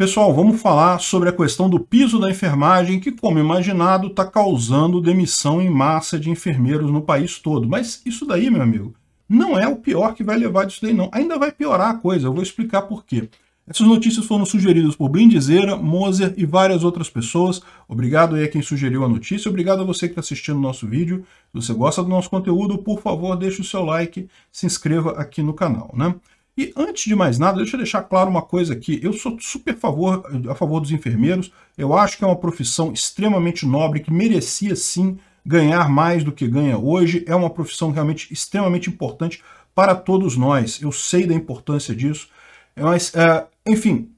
Pessoal, vamos falar sobre a questão do piso da enfermagem, que, como imaginado, está causando demissão em massa de enfermeiros no país todo. Mas isso daí, meu amigo, não é o pior que vai levar disso daí, não. Ainda vai piorar a coisa, eu vou explicar por quê. Essas notícias foram sugeridas por Blindzeira, Moser e várias outras pessoas. Obrigado aí a quem sugeriu a notícia, obrigado a você que está assistindo o nosso vídeo. Se você gosta do nosso conteúdo, por favor, deixe o seu like, se inscreva aqui no canal, né? E antes de mais nada, deixa eu deixar claro uma coisa aqui. Eu sou super favor, a favor dos enfermeiros. Eu acho que é uma profissão extremamente nobre, que merecia sim ganhar mais do que ganha hoje. É uma profissão realmente extremamente importante para todos nós. Eu sei da importância disso. É, mas, é, enfim,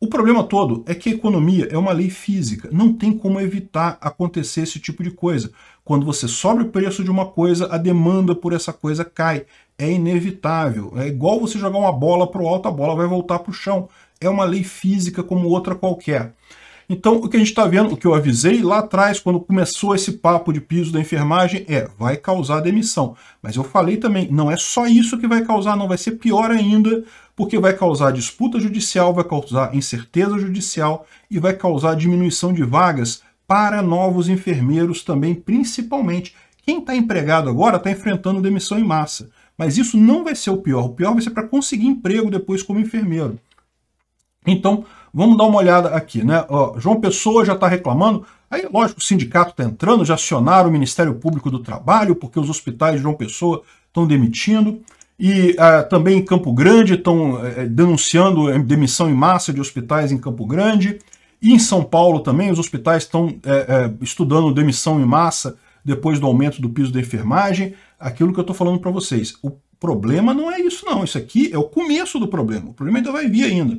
o problema todo é que a economia é uma lei física. Não tem como evitar acontecer esse tipo de coisa. Quando você sobe o preço de uma coisa, a demanda por essa coisa cai. É inevitável. É igual você jogar uma bola para o alto, a bola vai voltar para o chão. É uma lei física como outra qualquer. Então, o que a gente está vendo, o que eu avisei lá atrás, quando começou esse papo de piso da enfermagem, é, vai causar demissão. Mas eu falei também, não é só isso que vai causar, não vai ser pior ainda, porque vai causar disputa judicial, vai causar incerteza judicial e vai causar diminuição de vagas para novos enfermeiros também, principalmente. Quem está empregado agora está enfrentando demissão em massa. Mas isso não vai ser o pior. O pior vai ser para conseguir emprego depois como enfermeiro. Então, vamos dar uma olhada aqui, né? Ó, João Pessoa já está reclamando. Aí, lógico, o sindicato está entrando, já acionaram o Ministério Público do Trabalho, porque os hospitais de João Pessoa estão demitindo. E ah, também em Campo Grande estão eh, eh, denunciando demissão em massa de hospitais em Campo Grande. E em São Paulo também, os hospitais estão eh, estudando demissão em massa depois do aumento do piso da enfermagem, aquilo que eu estou falando para vocês. O problema não é isso não, isso aqui é o começo do problema, o problema ainda vai vir ainda.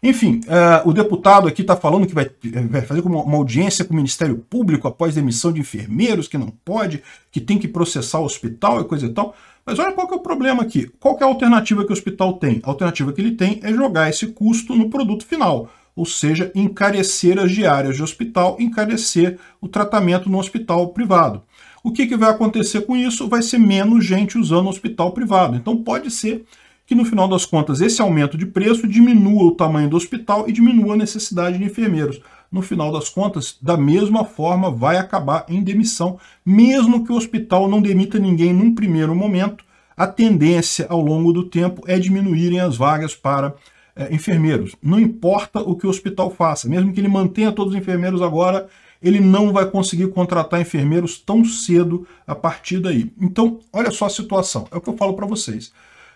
Enfim, uh, o deputado aqui está falando que vai, eh, vai fazer uma, uma, audiência com o Ministério Público após demissão de enfermeiros, que não pode, que tem que processar o hospital e coisa e tal. Mas olha qual que é o problema aqui. Qual que é a alternativa que o hospital tem? A alternativa que ele tem é jogar esse custo no produto final ou seja, encarecer as diárias de hospital, encarecer o tratamento no hospital privado. O que, que vai acontecer com isso? Vai ser menos gente usando o hospital privado. Então pode ser que no final das contas esse aumento de preço diminua o tamanho do hospital e diminua a necessidade de enfermeiros. No final das contas, da mesma forma, vai acabar em demissão, mesmo que o hospital não demita ninguém num primeiro momento. A tendência ao longo do tempo é diminuírem as vagas para é, enfermeiros. Não importa o que o hospital faça, mesmo que ele mantenha todos os enfermeiros agora, ele não vai conseguir contratar enfermeiros tão cedo a partir daí. Então, olha só a situação, é o que eu falo para vocês.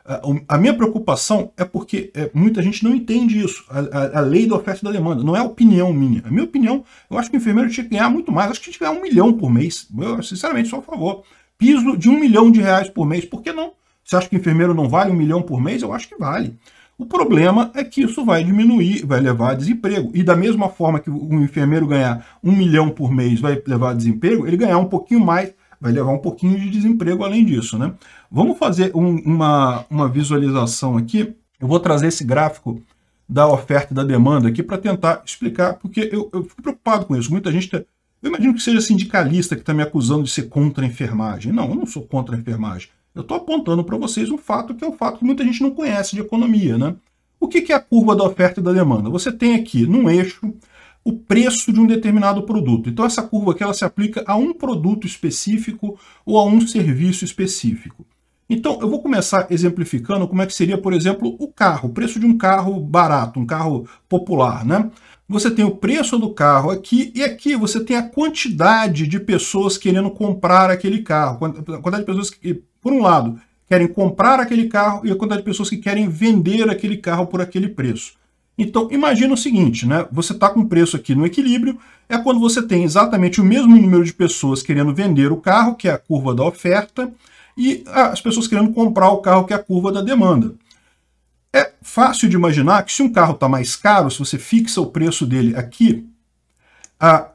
É, a minha preocupação é porque é, muita gente não entende isso, a, a, a, lei da oferta e da demanda. Não é opinião minha. A minha opinião, eu acho que o enfermeiro tinha que ganhar muito mais. Acho que tinha que ganhar um milhão por mês. Eu, sinceramente, sou a favor. Piso de um milhão de reais por mês. Por que não? Você acha que o enfermeiro não vale um milhão por mês? Eu acho que vale. O problema é que isso vai diminuir, vai levar a desemprego. E da mesma forma que um enfermeiro ganhar um milhão por mês vai levar a desemprego, ele ganhar um pouquinho mais vai levar um pouquinho de desemprego além disso, né? Vamos fazer um, uma, uma visualização aqui. Eu vou trazer esse gráfico da oferta e da demanda aqui para tentar explicar, porque eu, eu fico preocupado com isso. Muita gente tá... Eu imagino que seja sindicalista que está me acusando de ser contra a enfermagem. Não, eu não sou contra a enfermagem. Eu estou apontando para vocês um fato que é um fato que muita gente não conhece de economia. Né? O que, que é a curva da oferta e da demanda? Você tem aqui, num eixo, o preço de um determinado produto. Então essa curva aqui ela se aplica a um produto específico ou a um serviço específico. Então, eu vou começar exemplificando como é que seria, por exemplo, o carro, o preço de um carro barato, um carro popular, né? Você tem o preço do carro aqui e aqui você tem a quantidade de pessoas querendo comprar aquele carro, quantidade de pessoas que, por um lado, querem comprar aquele carro e a quantidade de pessoas que querem vender aquele carro por aquele preço. Então, imagina o seguinte, né? Você está com o preço aqui no equilíbrio, é quando você tem exatamente o mesmo número de pessoas querendo vender o carro, que é a curva da oferta, e ah, as pessoas querendo comprar o carro que é a curva da demanda. É fácil de imaginar que se um carro está mais caro, se você fixa o preço dele aqui, a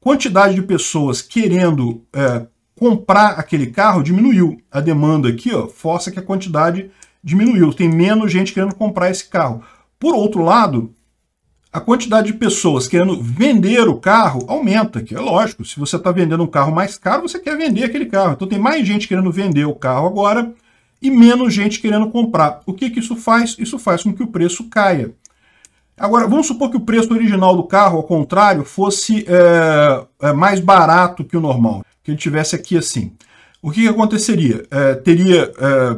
quantidade de pessoas querendo é, comprar aquele carro diminuiu. A demanda aqui ó, força que a quantidade diminuiu. Tem menos gente querendo comprar esse carro. Por outro lado, a quantidade de pessoas querendo vender o carro aumenta, que é lógico. Se você está vendendo um carro mais caro, você quer vender aquele carro. Então tem mais gente querendo vender o carro agora e menos gente querendo comprar. O que, que isso faz? Isso faz com que o preço caia. Agora, vamos supor que o preço original do carro, ao contrário, fosse é, é mais barato que o normal, que ele tivesse aqui assim. O que, que aconteceria? É, teria é,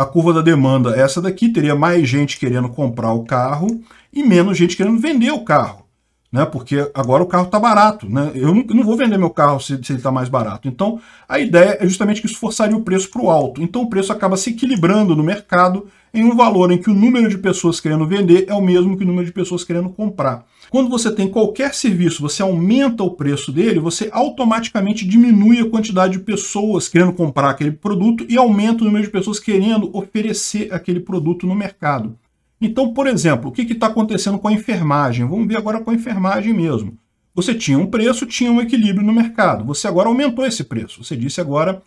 a curva da demanda é essa daqui, teria mais gente querendo comprar o carro e menos gente querendo vender o carro né? Porque agora o carro está barato, né? Eu não, eu não, vou vender meu carro se, se ele está mais barato. Então, a ideia é justamente que isso forçaria o preço para o alto. Então, o preço acaba se equilibrando no mercado em um valor em que o número de pessoas querendo vender é o mesmo que o número de pessoas querendo comprar. Quando você tem qualquer serviço, você aumenta o preço dele, você automaticamente diminui a quantidade de pessoas querendo comprar aquele produto e aumenta o número de pessoas querendo oferecer aquele produto no mercado. Então, por exemplo, o que está acontecendo com a enfermagem? Vamos ver agora com a enfermagem mesmo. Você tinha um preço, tinha um equilíbrio no mercado. Você agora aumentou esse preço. Você disse agora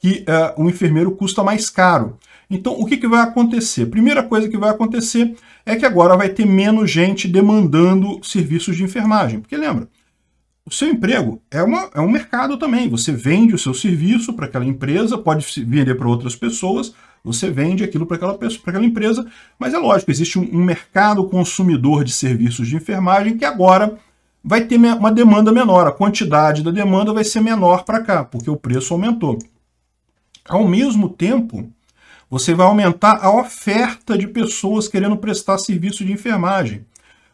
que uh, o enfermeiro custa mais caro. Então, o que, que vai acontecer? Primeira coisa que vai acontecer é que agora vai ter menos gente demandando serviços de enfermagem. Porque lembra, o seu emprego é, uma, é um mercado também. Você vende o seu serviço para aquela empresa, pode vender para outras pessoas, você vende aquilo para aquela pessoa, para aquela empresa, mas é lógico, existe um, um mercado consumidor de serviços de enfermagem que agora vai ter uma demanda menor, a quantidade da demanda vai ser menor para cá, porque o preço aumentou. Ao mesmo tempo, você vai aumentar a oferta de pessoas querendo prestar serviço de enfermagem.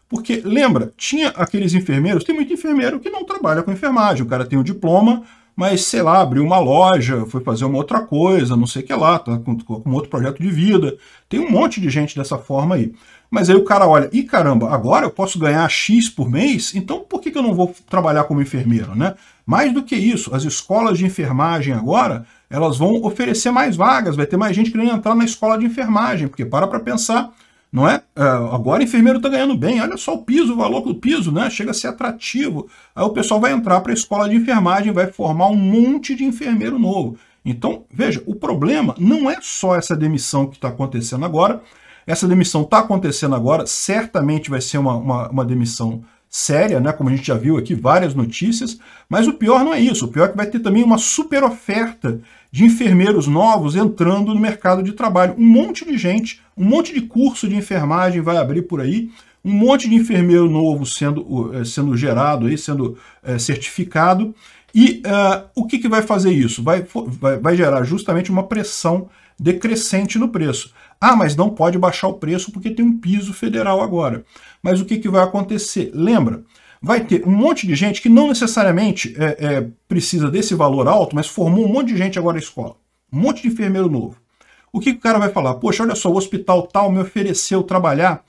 Porque, lembra, tinha aqueles enfermeiros, tem muito enfermeiro que não trabalha com enfermagem, o cara tem o um diploma, mas sei lá, abriu uma loja, foi fazer uma outra coisa, não sei o que lá, tá com, com outro projeto de vida. Tem um monte de gente dessa forma aí. Mas aí o cara olha, e caramba, agora eu posso ganhar X por mês, então por que, que eu não vou trabalhar como enfermeiro, né? Mais do que isso, as escolas de enfermagem agora, elas vão oferecer mais vagas, vai ter mais gente querendo entrar na escola de enfermagem, porque para para pensar, não é? é? Agora o enfermeiro está ganhando bem, olha só o piso, o valor do piso, né? Chega a ser atrativo. Aí o pessoal vai entrar para a escola de enfermagem, vai formar um monte de enfermeiro novo. Então, veja, o problema não é só essa demissão que está acontecendo agora. Essa demissão está acontecendo agora, certamente vai ser uma, uma, uma demissão séria, né? Como a gente já viu aqui, várias notícias. Mas o pior não é isso. O pior é que vai ter também uma super oferta de enfermeiros novos entrando no mercado de trabalho. Um monte de gente, um monte de curso de enfermagem vai abrir por aí. Um monte de enfermeiro novo sendo, eh, sendo gerado, aí, sendo é, certificado. E uh, o que, que vai fazer isso? Vai, vai, vai gerar justamente uma pressão decrescente no preço. Ah, mas não pode baixar o preço porque tem um piso federal agora. Mas o que, que vai acontecer? Lembra? vai ter um monte de gente que não necessariamente é, é, precisa desse valor alto, mas formou um monte de gente agora na escola. Um monte de enfermeiro novo. O que, que o cara vai falar? Poxa, olha só, o hospital tal me ofereceu trabalhar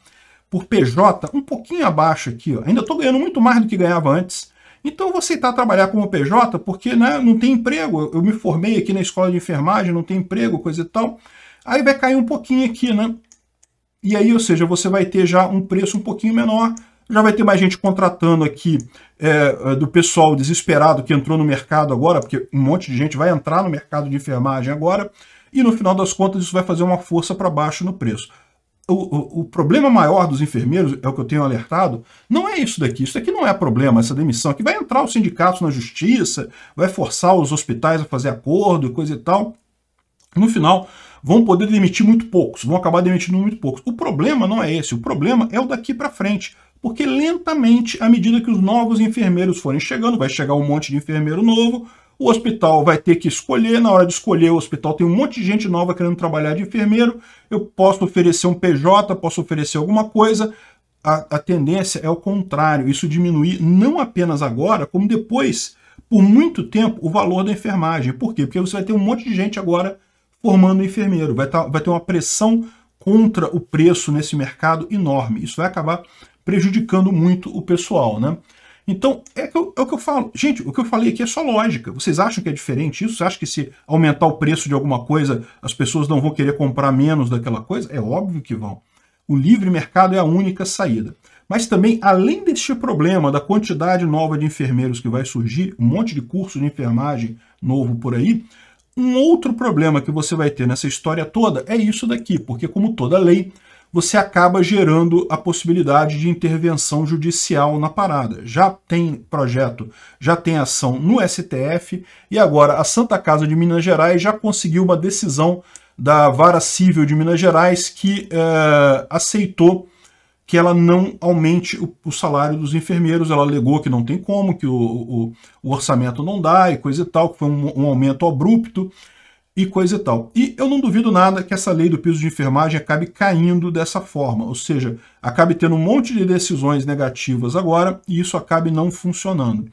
por PJ um pouquinho abaixo aqui. Ó. Ainda estou ganhando muito mais do que ganhava antes. Então eu vou tá aceitar trabalhar como PJ porque né, não tem emprego. Eu, eu me formei aqui na escola de enfermagem, não tem emprego, coisa e tal. Aí vai cair um pouquinho aqui, né? E aí, ou seja, você vai ter já um preço um pouquinho menor, já vai ter mais gente contratando aqui é, é, do pessoal desesperado que entrou no mercado agora, porque um monte de gente vai entrar no mercado de enfermagem agora, e no final das contas isso vai fazer uma força para baixo no preço. O, o, o, problema maior dos enfermeiros, é o que eu tenho alertado, não é isso daqui. Isso daqui não é problema, essa demissão. Aqui vai entrar os sindicatos na justiça, vai forçar os hospitais a fazer acordo, e coisa e tal. No final, vão poder demitir muito poucos, vão acabar demitindo muito poucos. O problema não é esse, o problema é o daqui para frente. Porque lentamente, à medida que os novos enfermeiros forem chegando, vai chegar um monte de enfermeiro novo, o hospital vai ter que escolher, na hora de escolher o hospital tem um monte de gente nova querendo trabalhar de enfermeiro, eu posso oferecer um PJ, posso oferecer alguma coisa, a, a tendência é o contrário, isso diminuir não apenas agora, como depois, por muito tempo, o valor da enfermagem. Por quê? Porque você vai ter um monte de gente agora formando enfermeiro. Vai, tá, vai ter uma pressão contra o preço nesse mercado enorme. Isso vai acabar prejudicando muito o pessoal, né? Então, é, eu, é, o que eu falo. Gente, o que eu falei aqui é só lógica. Vocês acham que é diferente isso? Vocês acham que se aumentar o preço de alguma coisa, as pessoas não vão querer comprar menos daquela coisa? É óbvio que vão. O livre mercado é a única saída. Mas também, além deste problema da quantidade nova de enfermeiros que vai surgir, um monte de curso de enfermagem novo por aí, um outro problema que você vai ter nessa história toda é isso daqui, porque, como toda lei, você acaba gerando a possibilidade de intervenção judicial na parada. Já tem projeto, já tem ação no STF e agora a Santa Casa de Minas Gerais já conseguiu uma decisão da Vara Civil de Minas Gerais que eh, aceitou que ela não aumente o, o, salário dos enfermeiros. Ela alegou que não tem como, que o, o, o orçamento não dá e coisa e tal, que foi um, um, aumento abrupto e coisa e tal. E eu não duvido nada que essa lei do piso de enfermagem acabe caindo dessa forma, ou seja, acabe tendo um monte de decisões negativas agora e isso acabe não funcionando.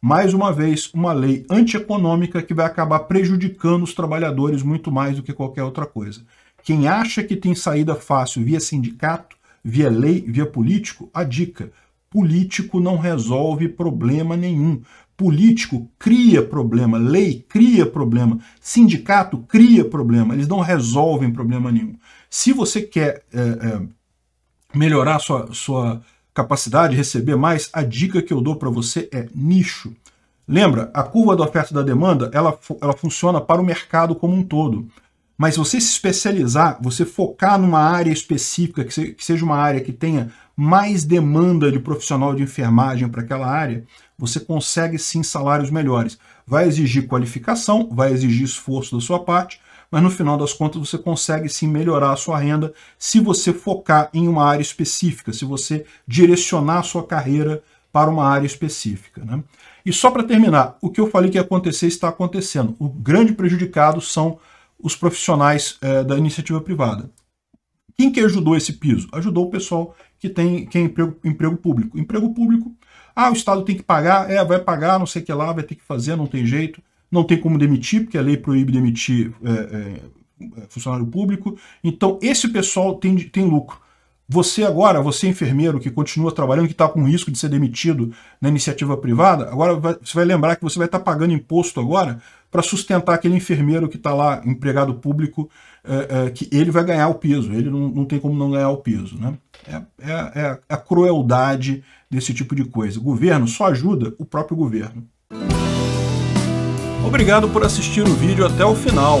Mais uma vez, uma lei antieconômica que vai acabar prejudicando os trabalhadores muito mais do que qualquer outra coisa. Quem acha que tem saída fácil via sindicato via lei, via político, a dica: político não resolve problema nenhum. Político cria problema, lei cria problema, sindicato cria problema, eles não resolvem problema nenhum. Se você quer é, é, melhorar sua, sua capacidade, receber mais, a dica que eu dou para você é nicho. Lembra, a curva da oferta e da demanda, ela, ela funciona para o mercado como um todo. Mas você se especializar, você focar numa área específica, que, se, que seja uma área que tenha mais demanda de profissional de enfermagem para aquela área, você consegue sim salários melhores. Vai exigir qualificação, vai exigir esforço da sua parte, mas no final das contas você consegue sim melhorar a sua renda se você focar em uma área específica, se você direcionar a sua carreira para uma área específica. Né? E só para terminar, o que eu falei que ia acontecer está acontecendo. O grande prejudicado são os profissionais é, da iniciativa privada. Quem que ajudou esse piso? Ajudou o pessoal que tem, que é emprego, emprego público. Emprego público, ah, o Estado tem que pagar, é, vai pagar, não sei o que lá, vai ter que fazer, não tem jeito, não tem como demitir, porque a lei proíbe demitir é, é, funcionário público. Então, esse pessoal tem, tem lucro. Você agora, você enfermeiro que continua trabalhando, que está com risco de ser demitido na iniciativa privada, agora vai, você vai lembrar que você vai estar tá pagando imposto agora para sustentar aquele enfermeiro que está lá, empregado público, é, é, que ele vai ganhar o peso, ele não, não tem como não ganhar o peso. Né? É, é, é a crueldade desse tipo de coisa. O governo só ajuda o próprio governo. Obrigado por assistir o vídeo até o final.